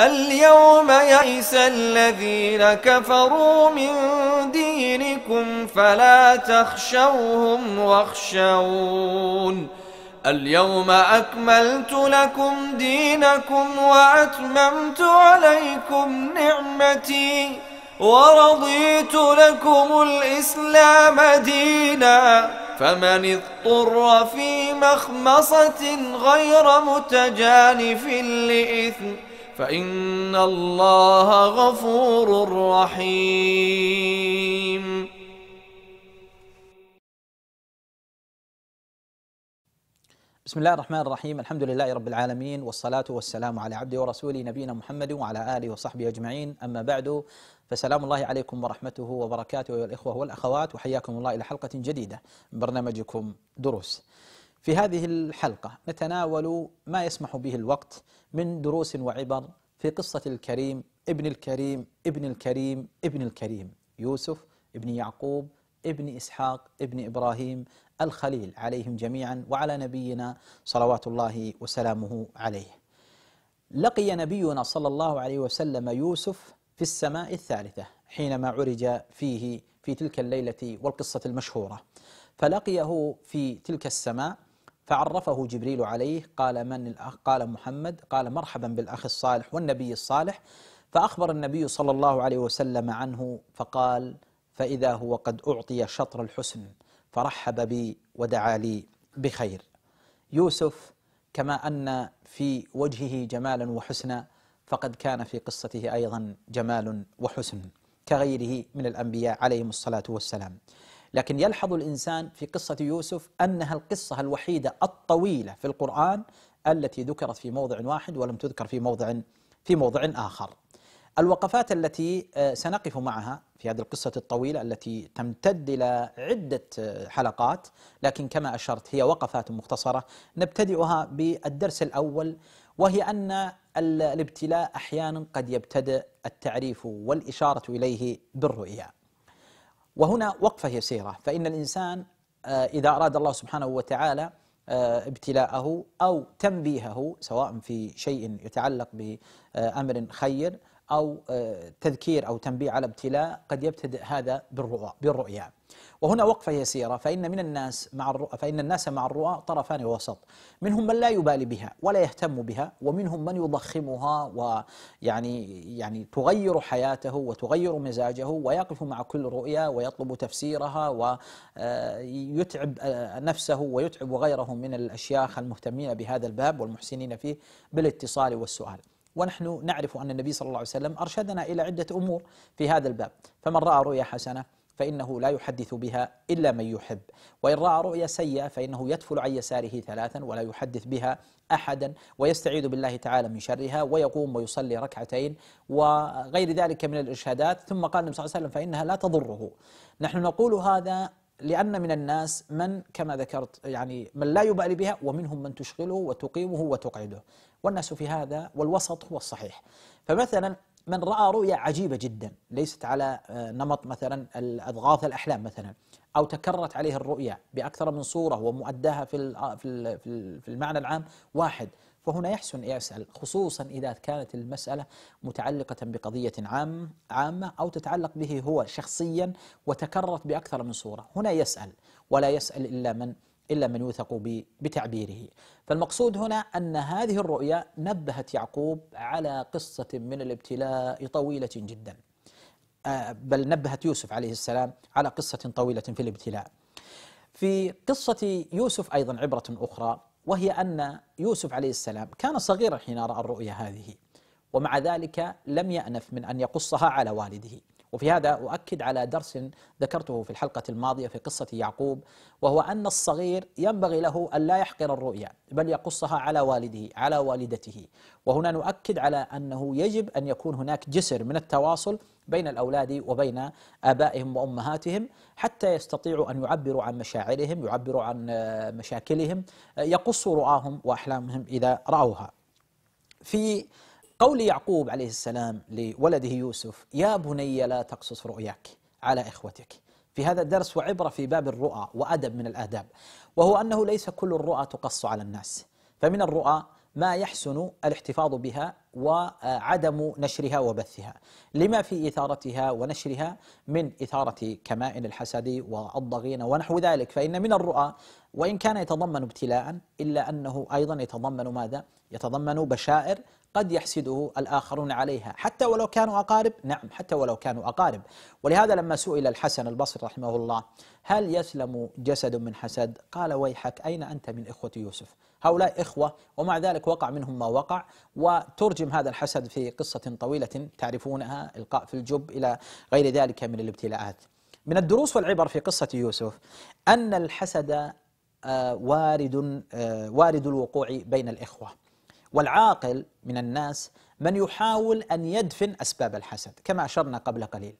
اليوم يئس الذين كفروا من دينكم فلا تخشوهم واخشون اليوم أكملت لكم دينكم وأتممت عليكم نعمتي ورضيت لكم الإسلام دينا فمن اضطر في مخمصة غير متجانف لإثم فإن الله غفور رحيم بسم الله الرحمن الرحيم الحمد لله رب العالمين والصلاة والسلام على عبده ورسوله نبينا محمد وعلى آله وصحبه أجمعين أما بعد فسلام الله عليكم ورحمته وبركاته أيها الإخوة والأخوات وحياكم الله إلى حلقة جديدة من برنامجكم دروس في هذه الحلقة نتناول ما يسمح به الوقت من دروس وعبر في قصة الكريم ابن الكريم ابن الكريم ابن الكريم يوسف ابن يعقوب ابن إسحاق ابن إبراهيم الخليل عليهم جميعا وعلى نبينا صلوات الله وسلامه عليه لقي نبينا صلى الله عليه وسلم يوسف في السماء الثالثة حينما عرج فيه في تلك الليلة والقصة المشهورة فلقيه في تلك السماء فعرفه جبريل عليه قال من الأخ قال محمد قال مرحبا بالأخ الصالح والنبي الصالح فأخبر النبي صلى الله عليه وسلم عنه فقال فإذا هو قد أعطي شطر الحسن فرحب بي ودعا لي بخير يوسف كما أن في وجهه جمالا وحسنا فقد كان في قصته أيضا جمال وحسن كغيره من الأنبياء عليهم الصلاة والسلام لكن يلحظ الإنسان في قصة يوسف أنها القصة الوحيدة الطويلة في القرآن التي ذكرت في موضع واحد ولم تذكر في موضع في موضع آخر الوقفات التي آه، سنقف معها في هذه القصة الطويلة التي تمتد إلى عدة آه، حلقات لكن كما أشرت هي وقفات مختصرة نبتدئها بالدرس الأول وهي أن الابتلاء أحيانا قد يبتدئ التعريف والإشارة إليه بالرؤيا وهنا وقفة يسيرة فإن الإنسان آه، إذا أراد الله سبحانه وتعالى آه، ابتلاءه أو تنبيهه سواء في شيء يتعلق بأمر خير أو آه، تذكير أو تنبيه على ابتلاء قد يبتدئ هذا بالرؤيا وهنا وقفة يسيرة فإن من الناس مع الرؤى فإن الناس مع الرؤى طرفان وسط منهم من لا يبالي بها ولا يهتم بها ومنهم من يضخمها ويعني يعني تغير حياته وتغير مزاجه ويقف مع كل رؤيا ويطلب تفسيرها ويتعب آه، آه، نفسه ويتعب غيره من الأشياخ المهتمين بهذا الباب والمحسنين فيه بالاتصال والسؤال ونحن نعرف أن النبي صلى الله عليه وسلم أرشدنا إلى عدة أمور في هذا الباب فمن رأى رؤيا حسنة فإنه لا يحدث بها إلا من يحب وإن رأى رؤيا سيئة فإنه يدفل عن يساره ثلاثا ولا يحدث بها أحدا ويستعيذ بالله تعالى من شرها ويقوم ويصلي ركعتين وغير ذلك من الإرشادات ثم قال النبي صلى الله عليه وسلم فإنها لا تضره نحن نقول هذا لأن من الناس من كما ذكرت يعني من لا يبالي بها ومنهم من تشغله وتقيمه وتقعده والناس في هذا والوسط هو الصحيح فمثلا من رأى رؤيا عجيبة جدا ليست على آه، نمط مثلا أضغاث الأحلام مثلا أو تكررت عليه الرؤيا بأكثر من صورة ومؤداها في آه، في المعنى العام واحد فهنا يحسن يسأل خصوصا إذا كانت المسألة متعلقة بقضية عام عامة أو تتعلق به هو شخصيا وتكررت بأكثر من صورة هنا يسأل ولا يسأل إلا من إلا من يوثق بتعبيره فالمقصود هنا أن هذه الرؤيا نبهت يعقوب على قصة من الابتلاء طويلة جدا آه، بل نبهت يوسف عليه السلام على قصة طويلة في الابتلاء في قصة يوسف أيضا عبرة أخرى وهي أن يوسف عليه السلام كان صغيرا حين رأى الرؤيا هذه ومع ذلك لم يأنف من أن يقصها على والده وفي هذا أؤكد على درس ذكرته في الحلقة الماضية في قصة يعقوب وهو أن الصغير ينبغي له أن لا يحقر الرؤيا بل يقصها على والده على والدته وهنا نؤكد على أنه يجب أن يكون هناك جسر من التواصل بين الأولاد وبين آبائهم وأمهاتهم حتى يستطيعوا أن يعبروا عن مشاعرهم يعبروا عن مشاكلهم يقصوا رؤاهم وأحلامهم إذا رأوها في قول يعقوب عليه السلام لولده يوسف يا بني لا تقصص رؤياك على إخوتك في هذا الدرس وعبرة في باب الرؤى وأدب من الآداب وهو أنه ليس كل الرؤى تقص على الناس فمن الرؤى ما يحسن الاحتفاظ بها وعدم نشرها وبثها لما في إثارتها ونشرها من إثارة كمائن الحسد والضغينة ونحو ذلك فإن من الرؤى وإن كان يتضمن ابتلاء إلا أنه أيضا يتضمن ماذا؟ يتضمن بشائر قد يحسده الآخرون عليها حتى ولو كانوا أقارب نعم حتى ولو كانوا أقارب ولهذا لما سئل الحسن البصري رحمه الله هل يسلم جسد من حسد قال ويحك أين أنت من إخوة يوسف هؤلاء إخوة ومع ذلك وقع منهم ما وقع وترجم هذا الحسد في قصة طويلة تعرفونها إلقاء في الجب إلى غير ذلك من الابتلاءات من الدروس والعبر في قصة يوسف أن الحسد آه، وارد آه، وارد الوقوع بين الإخوة والعاقل من الناس من يحاول أن يدفن أسباب الحسد كما أشرنا قبل قليل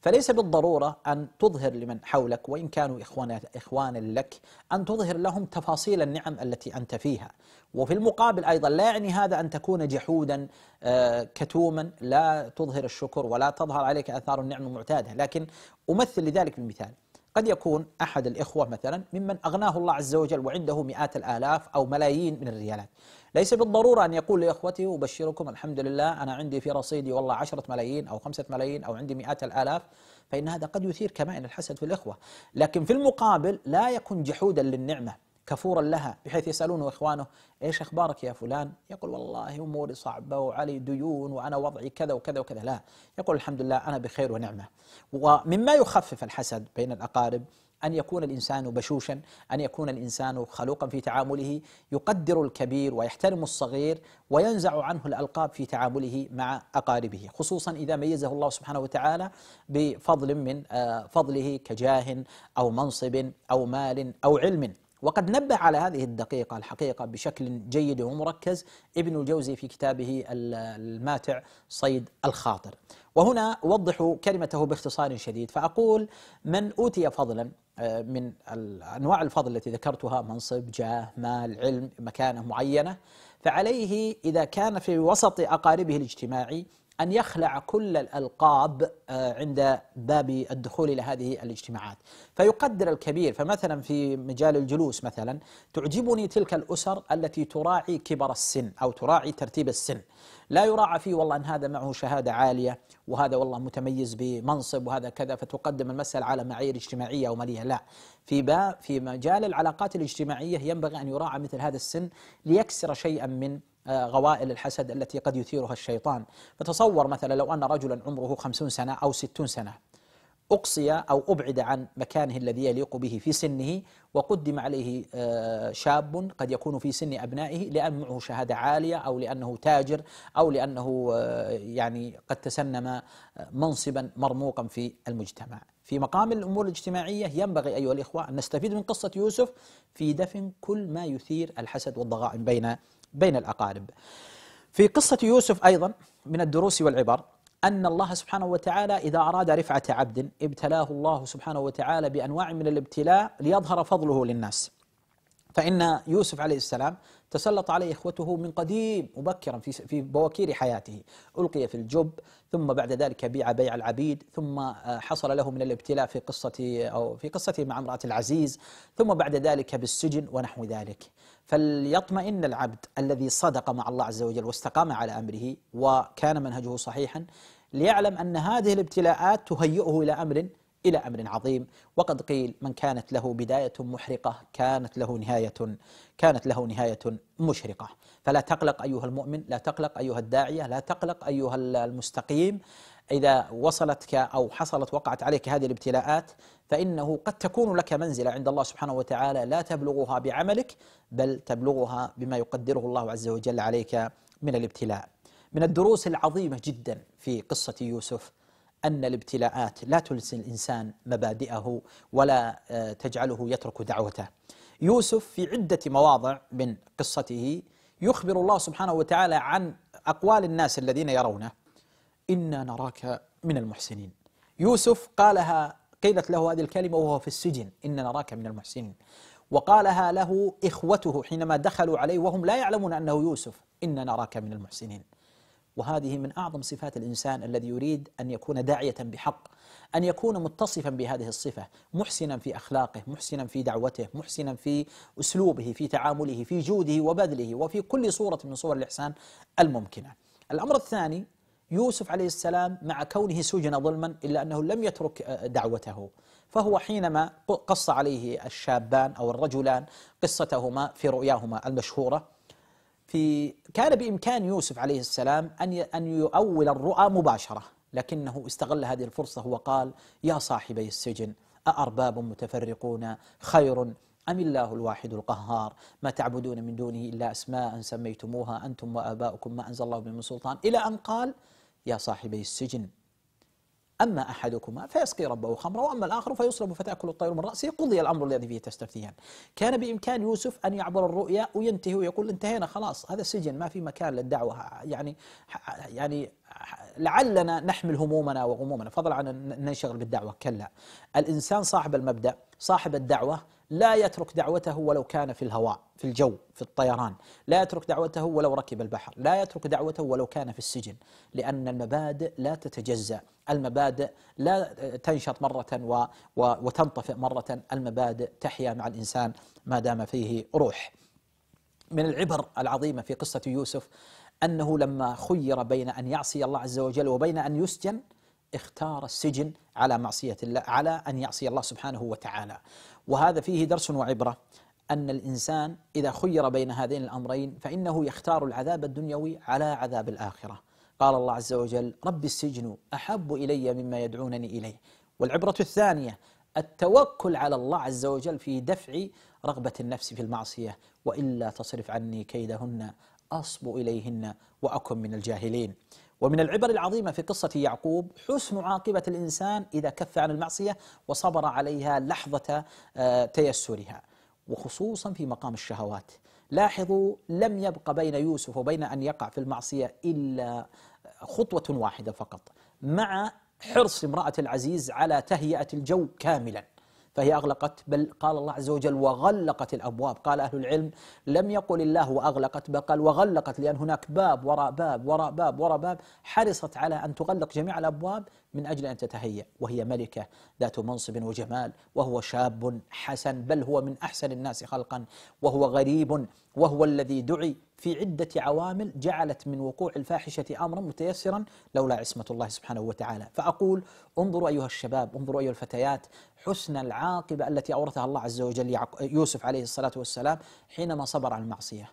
فليس بالضرورة أن تظهر لمن حولك وإن كانوا إخوانا, إخوانا لك أن تظهر لهم تفاصيل النعم التي أنت فيها وفي المقابل أيضا لا يعني هذا أن تكون جحودا آه، كتوما لا تظهر الشكر ولا تظهر عليك أثار النعم المعتادة لكن أمثل لذلك بمثال قد يكون أحد الإخوة مثلا ممن أغناه الله عز وجل وعنده مئات الآلاف أو ملايين من الريالات ليس بالضرورة أن يقول لإخوته أبشركم الحمد لله أنا عندي في رصيدي والله عشرة ملايين أو خمسة ملايين أو عندي مئات الآلاف فإن هذا قد يثير كمائن الحسد في الإخوة لكن في المقابل لا يكن جحودا للنعمة كفورا لها بحيث يسألونه إخوانه إيش أخبارك يا فلان يقول والله أموري صعبة وعلي ديون وأنا وضعي كذا وكذا وكذا لا يقول الحمد لله أنا بخير ونعمة ومما يخفف الحسد بين الأقارب أن يكون الإنسان بشوشا أن يكون الإنسان خلوقا في تعامله يقدر الكبير ويحترم الصغير وينزع عنه الألقاب في تعامله مع أقاربه خصوصا إذا ميزه الله سبحانه وتعالى بفضل من آه، فضله كجاه أو منصب أو مال أو علم وقد نبه على هذه الدقيقة الحقيقة بشكل جيد ومركز ابن الجوزي في كتابه الماتع صيد الخاطر وهنا أوضح كلمته باختصار شديد فأقول من أوتي فضلا آه، من أنواع الفضل التي ذكرتها منصب جاه مال علم مكانة معينة فعليه إذا كان في وسط أقاربه الاجتماعي أن يخلع كل الألقاب آه، عند باب الدخول إلى هذه الاجتماعات فيقدر الكبير فمثلا في مجال الجلوس مثلا تعجبني تلك الأسر التي تراعي كبر السن أو تراعي ترتيب السن لا يراعى فيه والله أن هذا معه شهادة عالية وهذا والله متميز بمنصب وهذا كذا فتقدم المسألة على معايير اجتماعية ومالية لا في با في مجال العلاقات الاجتماعية ينبغي أن يراعى مثل هذا السن ليكسر شيئا من غوائل الحسد التي قد يثيرها الشيطان فتصور مثلا لو أن رجلا عمره خمسون سنة أو ستون سنة أقصي أو أبعد عن مكانه الذي يليق به في سنه وقدم عليه آه، شاب قد يكون في سن أبنائه لأن معه شهادة عالية أو لأنه تاجر أو لأنه آه، يعني قد تسنم آه، منصبا مرموقا في المجتمع في مقام الأمور الاجتماعية ينبغي أيها الإخوة أن نستفيد من قصة يوسف في دفن كل ما يثير الحسد والضغائن بين بين الأقارب في قصة يوسف أيضا من الدروس والعبر أن الله سبحانه وتعالى إذا أراد رفعة عبد ابتلاه الله سبحانه وتعالى بأنواع من الابتلاء ليظهر فضله للناس فإن يوسف عليه السلام تسلط عليه إخوته من قديم مبكرا في في بواكير حياته ألقي في الجب ثم بعد ذلك بيع بيع العبيد ثم آه، حصل له من الابتلاء في قصة أو في قصته مع امرأة العزيز ثم بعد ذلك بالسجن ونحو ذلك فليطمئن العبد الذي صدق مع الله عز وجل واستقام على امره وكان منهجه صحيحا ليعلم ان هذه الابتلاءات تهيئه الى امر الى امر عظيم وقد قيل من كانت له بدايه محرقه كانت له نهايه كانت له نهايه مشرقه فلا تقلق ايها المؤمن لا تقلق ايها الداعيه لا تقلق ايها المستقيم إذا وصلتك أو حصلت وقعت عليك هذه الابتلاءات فإنه قد تكون لك منزلة عند الله سبحانه وتعالى لا تبلغها بعملك بل تبلغها بما يقدره الله عز وجل عليك من الابتلاء من الدروس العظيمة جدا في قصة يوسف أن الابتلاءات لا تلس الإنسان مبادئه ولا آه، تجعله يترك دعوته يوسف في عدة مواضع من قصته يخبر الله سبحانه وتعالى عن أقوال الناس الذين يرونه إنا نراك من المحسنين يوسف قالها قيلت له هذه الكلمة وهو في السجن إن نراك من المحسنين وقالها له إخوته حينما دخلوا عليه وهم لا يعلمون أنه يوسف إن نراك من المحسنين وهذه من أعظم صفات الإنسان الذي يريد أن يكون داعية بحق أن يكون متصفا بهذه الصفة محسنا في أخلاقه محسنا في دعوته محسنا في أسلوبه في تعامله في جوده وبذله وفي كل صورة من صور الإحسان الممكنة الأمر الثاني يوسف عليه السلام مع كونه سجن ظلما إلا أنه لم يترك آه، دعوته فهو حينما قص عليه الشابان أو الرجلان قصتهما في رؤياهما المشهورة في كان بإمكان يوسف عليه السلام أن أن يؤول الرؤى مباشرة لكنه استغل هذه الفرصة وقال يا صاحبي السجن أأرباب متفرقون خير أم الله الواحد القهار ما تعبدون من دونه إلا أسماء سميتموها أنتم وآباؤكم ما أنزل الله من سلطان إلى أن قال يا صاحبي السجن أما أحدكما فيسقي ربه خمرا وأما الآخر فيصلب فتأكل الطير من رأسه قضي الأمر الذي فيه تستفتيان كان بإمكان يوسف أن يعبر الرؤيا وينتهي ويقول انتهينا خلاص هذا السجن ما في مكان للدعوة يعني يعني لعلنا نحمل همومنا وغمومنا فضلا عن أن ننشغل بالدعوة كلا الإنسان صاحب المبدأ صاحب الدعوة لا يترك دعوته ولو كان في الهواء في الجو في الطيران لا يترك دعوته ولو ركب البحر لا يترك دعوته ولو كان في السجن لأن المبادئ لا تتجزأ المبادئ لا تنشط مرة و و وتنطفئ مرة المبادئ تحيا مع الإنسان ما دام فيه روح من العبر العظيمة في قصة يوسف أنه لما خير بين أن يعصي الله عز وجل وبين أن يسجن اختار السجن على معصية الله على أن يعصي الله سبحانه وتعالى وهذا فيه درس وعبرة أن الإنسان إذا خير بين هذين الأمرين فإنه يختار العذاب الدنيوي على عذاب الآخرة قال الله عز وجل رب السجن أحب إلي مما يدعونني إليه والعبرة الثانية التوكل على الله عز وجل في دفع رغبة النفس في المعصية وإلا تصرف عني كيدهن أصب إليهن وأكن من الجاهلين ومن العبر العظيمة في قصة يعقوب حسن عاقبة الإنسان إذا كف عن المعصية وصبر عليها لحظة آه، تيسرها وخصوصا في مقام الشهوات لاحظوا لم يبق بين يوسف وبين أن يقع في المعصية إلا خطوة واحدة فقط مع حرص امرأة العزيز على تهيئة الجو كاملا فهي أغلقت بل قال الله عز وجل وغلقت الأبواب قال أهل العلم لم يقل الله وأغلقت بل قال وغلقت لأن هناك باب وراء باب وراء باب وراء باب حرصت على أن تغلق جميع الأبواب من أجل أن تتهيأ وهي ملكة ذات منصب وجمال وهو شاب حسن بل هو من أحسن الناس خلقا وهو غريب وهو الذي دعي في عدة عوامل جعلت من وقوع الفاحشة أمرا متيسرا لولا عصمة الله سبحانه وتعالى فأقول انظروا أيها الشباب انظروا أيها الفتيات حسن العاقبة التي أورثها الله عز وجل يوسف عليه الصلاة والسلام حينما صبر عن المعصية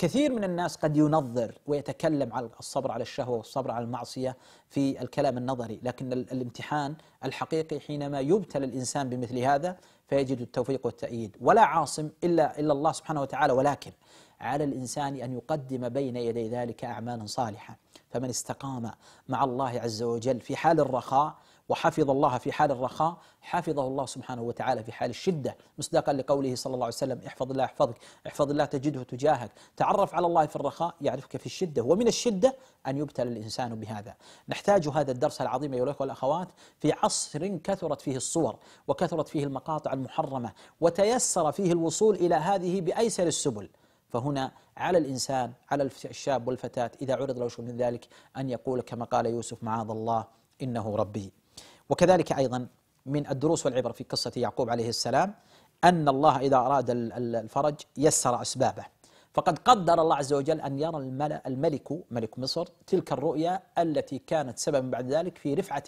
كثير من الناس قد ينظر ويتكلم على الصبر على الشهوة والصبر على المعصية في الكلام النظري لكن الامتحان الحقيقي حينما يبتلى الإنسان بمثل هذا فيجد التوفيق والتأييد ولا عاصم إلا, إلا الله سبحانه وتعالى ولكن على الإنسان أن يقدم بين يدي ذلك أعمالا صالحة فمن استقام مع الله عز وجل في حال الرخاء وحفظ الله في حال الرخاء حفظه الله سبحانه وتعالى في حال الشدة مصداقا لقوله صلى الله عليه وسلم احفظ الله يحفظك احفظ الله تجده تجاهك تعرف على الله في الرخاء يعرفك في الشدة ومن الشدة أن يبتلى الإنسان بهذا نحتاج هذا الدرس العظيم أيها الأخوة والأخوات في عصر كثرت فيه الصور وكثرت فيه المقاطع المحرمة وتيسر فيه الوصول إلى هذه بأيسر السبل فهنا على الإنسان على الشاب والفتاة إذا عرض له شيء من ذلك أن يقول كما قال يوسف معاذ الله إنه ربي وكذلك أيضا من الدروس والعبر في قصة يعقوب عليه السلام أن الله إذا أراد الفرج يسر أسبابه فقد قدر الله عز وجل أن يرى الملك ملك مصر تلك الرؤيا التي كانت سببا بعد ذلك في رفعة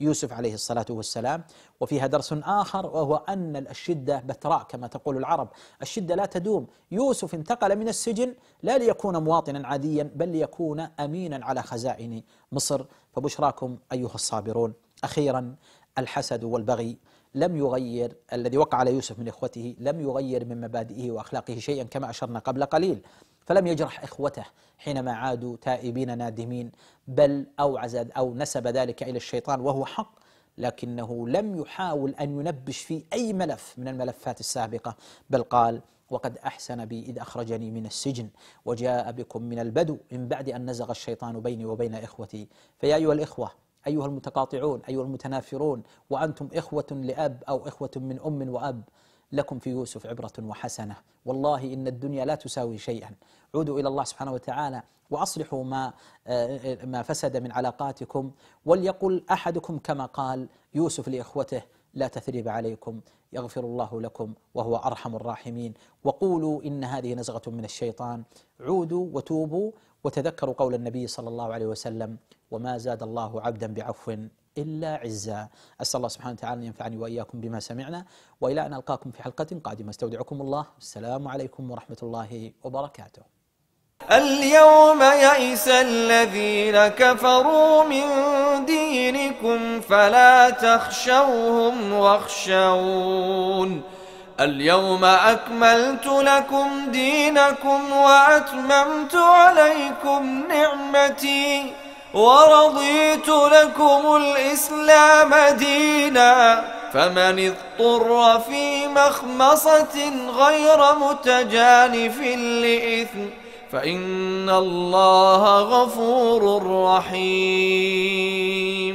يوسف عليه الصلاة والسلام وفيها درس آخر وهو أن الشدة بتراء كما تقول العرب الشدة لا تدوم يوسف انتقل من السجن لا ليكون مواطنا عاديا بل ليكون أمينا على خزائن مصر فبشراكم أيها الصابرون أخيرا الحسد والبغي لم يغير الذي وقع على يوسف من إخوته لم يغير من مبادئه وأخلاقه شيئا كما أشرنا قبل قليل فلم يجرح إخوته حينما عادوا تائبين نادمين بل أوعز أو نسب ذلك إلى الشيطان وهو حق لكنه لم يحاول أن ينبش في أي ملف من الملفات السابقة بل قال وقد أحسن بي إذ أخرجني من السجن وجاء بكم من البدو من بعد أن نزغ الشيطان بيني وبين إخوتي فيا أيها الإخوة أيها المتقاطعون أيها المتنافرون وأنتم إخوة لأب أو إخوة من أم وأب لكم في يوسف عبرة وحسنة والله إن الدنيا لا تساوي شيئا عودوا إلى الله سبحانه وتعالى وأصلحوا ما, آه، آه، ما فسد من علاقاتكم وليقل أحدكم كما قال يوسف لإخوته لا تثريب عليكم يغفر الله لكم وهو ارحم الراحمين وقولوا ان هذه نزغه من الشيطان عودوا وتوبوا وتذكروا قول النبي صلى الله عليه وسلم وما زاد الله عبدا بعفو الا عزا اسال الله سبحانه وتعالى ان ينفعني واياكم بما سمعنا والى ان القاكم في حلقه قادمه استودعكم الله السلام عليكم ورحمه الله وبركاته اليوم يئس الذين كفروا من دينكم فلا تخشوهم واخشون اليوم أكملت لكم دينكم وأتممت عليكم نعمتي ورضيت لكم الإسلام دينا فمن اضطر في مخمصة غير متجانف لإثم فإن الله غفور رحيم